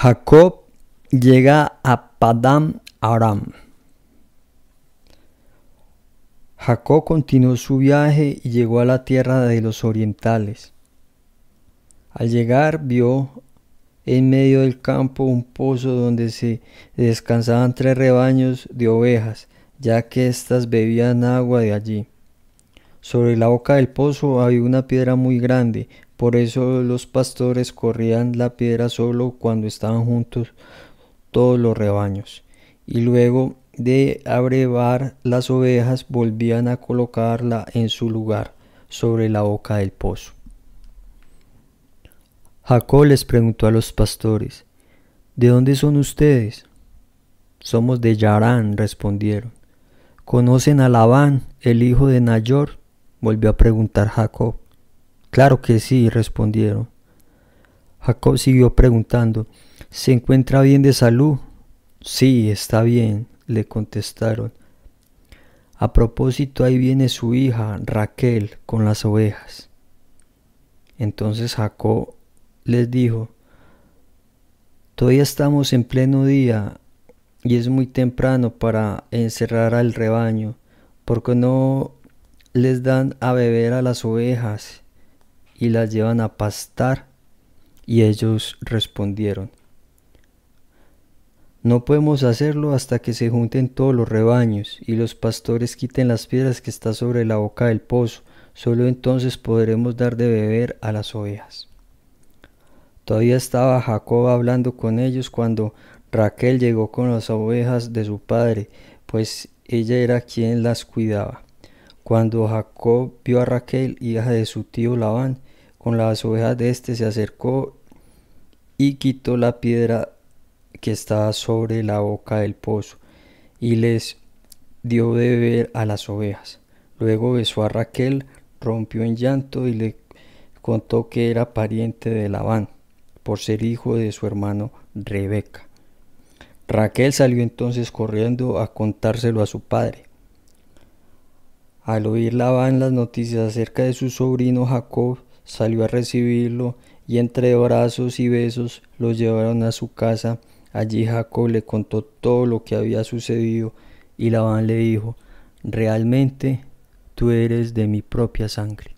Jacob llega a Padam Aram. Jacob continuó su viaje y llegó a la tierra de los orientales. Al llegar vio en medio del campo un pozo donde se descansaban tres rebaños de ovejas, ya que éstas bebían agua de allí. Sobre la boca del pozo había una piedra muy grande, por eso los pastores corrían la piedra solo cuando estaban juntos todos los rebaños. Y luego de abrevar las ovejas volvían a colocarla en su lugar, sobre la boca del pozo. Jacob les preguntó a los pastores, ¿De dónde son ustedes? Somos de Yarán, respondieron. ¿Conocen a Labán, el hijo de Nayor? volvió a preguntar Jacob. Claro que sí, respondieron. Jacob siguió preguntando, ¿se encuentra bien de salud? Sí, está bien, le contestaron. A propósito, ahí viene su hija, Raquel, con las ovejas. Entonces Jacob les dijo, todavía estamos en pleno día y es muy temprano para encerrar al rebaño, porque no les dan a beber a las ovejas y las llevan a pastar? Y ellos respondieron, no podemos hacerlo hasta que se junten todos los rebaños y los pastores quiten las piedras que está sobre la boca del pozo. Solo entonces podremos dar de beber a las ovejas. Todavía estaba Jacob hablando con ellos cuando Raquel llegó con las ovejas de su padre, pues ella era quien las cuidaba. Cuando Jacob vio a Raquel, hija de su tío Labán, con las ovejas de éste, se acercó y quitó la piedra que estaba sobre la boca del pozo y les dio de beber a las ovejas. Luego besó a Raquel, rompió en llanto y le contó que era pariente de Labán, por ser hijo de su hermano Rebeca. Raquel salió entonces corriendo a contárselo a su padre. Al oír Labán las noticias acerca de su sobrino Jacob, salió a recibirlo y entre brazos y besos lo llevaron a su casa. Allí Jacob le contó todo lo que había sucedido y Labán le dijo, realmente tú eres de mi propia sangre.